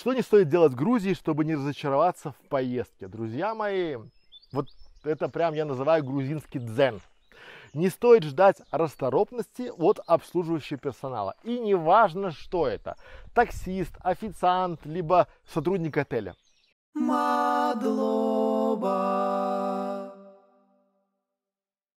Что не стоит делать в Грузии, чтобы не разочароваться в поездке? Друзья мои, вот это прям я называю грузинский дзен. Не стоит ждать расторопности от обслуживающего персонала. И не важно, что это. Таксист, официант, либо сотрудник отеля. Мадлоба.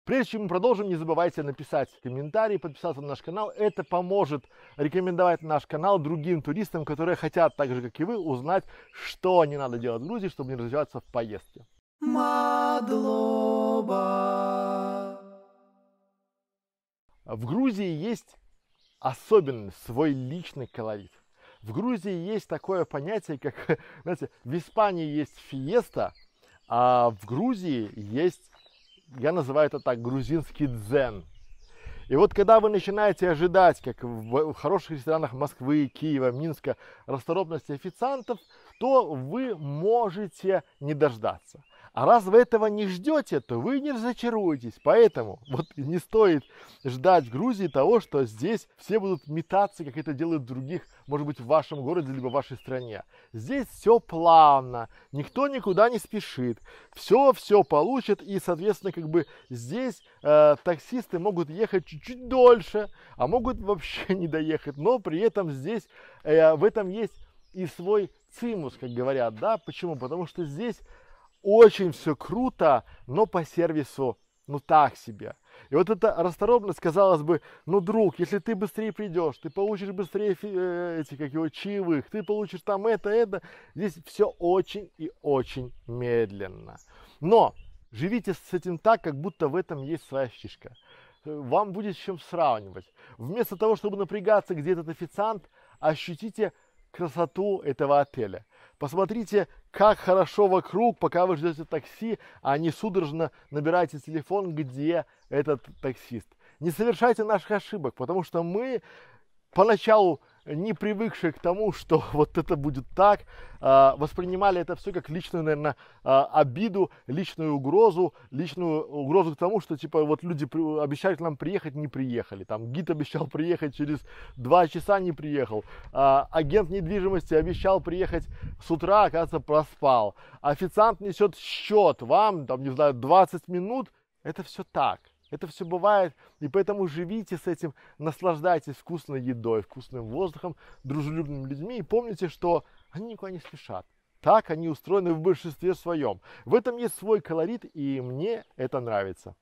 Прежде чем мы продолжим, не забывайте написать комментарий, подписаться на наш канал. Это поможет рекомендовать наш канал другим туристам, которые хотят, так же как и вы, узнать, что не надо делать в Грузии, чтобы не развиваться в поездке. Мадлоба. В Грузии есть особенный свой личный колорит. В Грузии есть такое понятие, как, знаете, в Испании есть фиеста, а в Грузии есть я называю это так, грузинский дзен. И вот когда вы начинаете ожидать, как в, в хороших ресторанах Москвы, Киева, Минска, расторопности официантов, то вы можете не дождаться. А раз вы этого не ждете, то вы не разочаруетесь. Поэтому вот не стоит ждать Грузии того, что здесь все будут метаться, как это делают в других, может быть, в вашем городе, либо в вашей стране. Здесь все плавно, никто никуда не спешит. Все, все получит, и, соответственно, как бы здесь э, таксисты могут ехать чуть-чуть дольше, а могут вообще не доехать. Но при этом здесь, э, в этом есть и свой цимус, как говорят, да, почему? Потому что здесь очень все круто, но по сервису, ну так себе. И вот эта расторопность, казалось бы, ну, друг, если ты быстрее придешь, ты получишь быстрее э, эти, как его, чаевых, ты получишь там это, это. Здесь все очень и очень медленно. Но живите с этим так, как будто в этом есть своя фишка. Вам будет с чем сравнивать. Вместо того, чтобы напрягаться, где этот официант, ощутите красоту этого отеля. Посмотрите, как хорошо вокруг, пока вы ждете такси, а не судорожно набираете телефон, где этот таксист. Не совершайте наших ошибок, потому что мы поначалу не привыкшие к тому, что вот это будет так, а, воспринимали это все как личную, наверное, а, обиду, личную угрозу, личную угрозу к тому, что типа вот люди обещали к нам приехать, не приехали. Там гид обещал приехать через два часа, не приехал. А, агент недвижимости обещал приехать с утра, оказывается, проспал. Официант несет счет вам, там, не знаю, 20 минут. Это все так. Это все бывает, и поэтому живите с этим, наслаждайтесь вкусной едой, вкусным воздухом, дружелюбными людьми, и помните, что они никуда не спешат. Так они устроены в большинстве своем. В этом есть свой колорит, и мне это нравится.